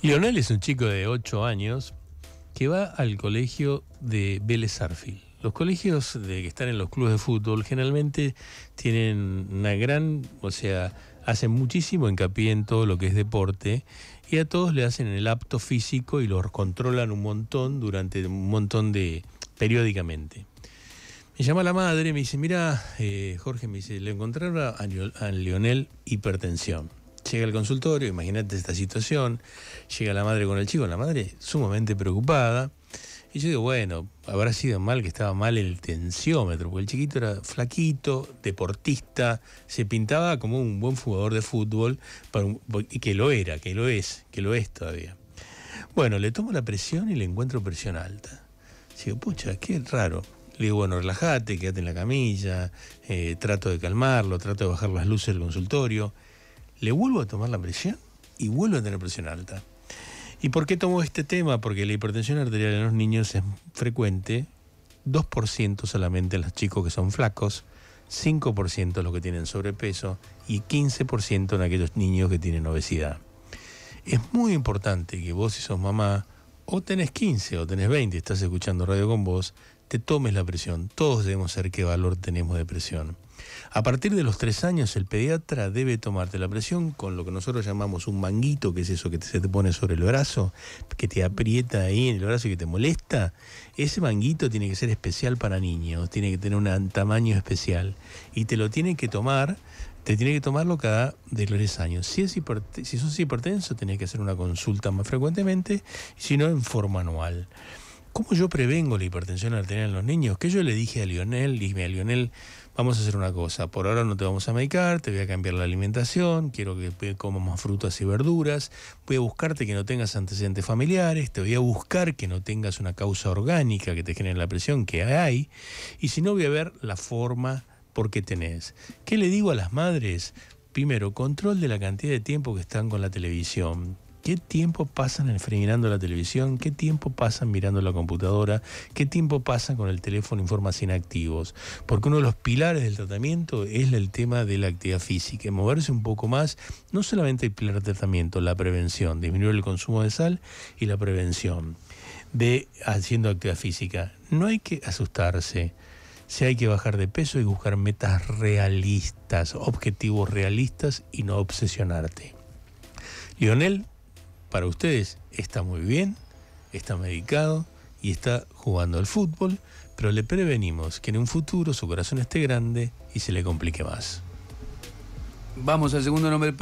Lionel es un chico de 8 años que va al colegio de Vélez Arfil. Los colegios de que están en los clubes de fútbol generalmente tienen una gran, o sea, hacen muchísimo hincapié en todo lo que es deporte y a todos le hacen el apto físico y los controlan un montón durante un montón de periódicamente. Me llama la madre, me dice, mira, eh, Jorge, me dice, le encontraron a, a Lionel hipertensión. Llega al consultorio, imagínate esta situación, llega la madre con el chico, la madre sumamente preocupada. Y yo digo, bueno, habrá sido mal que estaba mal el tensiómetro, porque el chiquito era flaquito, deportista, se pintaba como un buen jugador de fútbol, para que lo era, que lo es, que lo es todavía. Bueno, le tomo la presión y le encuentro presión alta. Digo, pucha, qué raro. Le digo, bueno, relájate, quédate en la camilla, eh, trato de calmarlo, trato de bajar las luces del consultorio le vuelvo a tomar la presión y vuelvo a tener presión alta. ¿Y por qué tomo este tema? Porque la hipertensión arterial en los niños es frecuente, 2% solamente en los chicos que son flacos, 5% los que tienen sobrepeso y 15% en aquellos niños que tienen obesidad. Es muy importante que vos si sos mamá, o tenés 15 o tenés 20, estás escuchando radio con vos, te tomes la presión. Todos debemos saber qué valor tenemos de presión. A partir de los tres años, el pediatra debe tomarte la presión con lo que nosotros llamamos un manguito, que es eso que se te pone sobre el brazo, que te aprieta ahí en el brazo y que te molesta. Ese manguito tiene que ser especial para niños, tiene que tener un tamaño especial. Y te lo tiene que tomar, te tiene que tomarlo cada de tres años. Si, es si sos hipertenso, tenés que hacer una consulta más frecuentemente, si no, en forma anual. ¿Cómo yo prevengo la hipertensión arterial en los niños? Que yo le dije a Lionel, dime a Lionel, vamos a hacer una cosa, por ahora no te vamos a medicar, te voy a cambiar la alimentación, quiero que comas más frutas y verduras, voy a buscarte que no tengas antecedentes familiares, te voy a buscar que no tengas una causa orgánica que te genere la presión, que hay, y si no voy a ver la forma por qué tenés. ¿Qué le digo a las madres? Primero, control de la cantidad de tiempo que están con la televisión ¿Qué tiempo pasan enfrenando la televisión? ¿Qué tiempo pasan mirando la computadora? ¿Qué tiempo pasan con el teléfono en formas inactivos? Porque uno de los pilares del tratamiento es el tema de la actividad física, moverse un poco más, no solamente el pilar de tratamiento, la prevención, disminuir el consumo de sal y la prevención de haciendo actividad física. No hay que asustarse. Si hay que bajar de peso y buscar metas realistas, objetivos realistas y no obsesionarte. Lionel para ustedes está muy bien, está medicado y está jugando al fútbol, pero le prevenimos que en un futuro su corazón esté grande y se le complique más. Vamos al segundo nombre.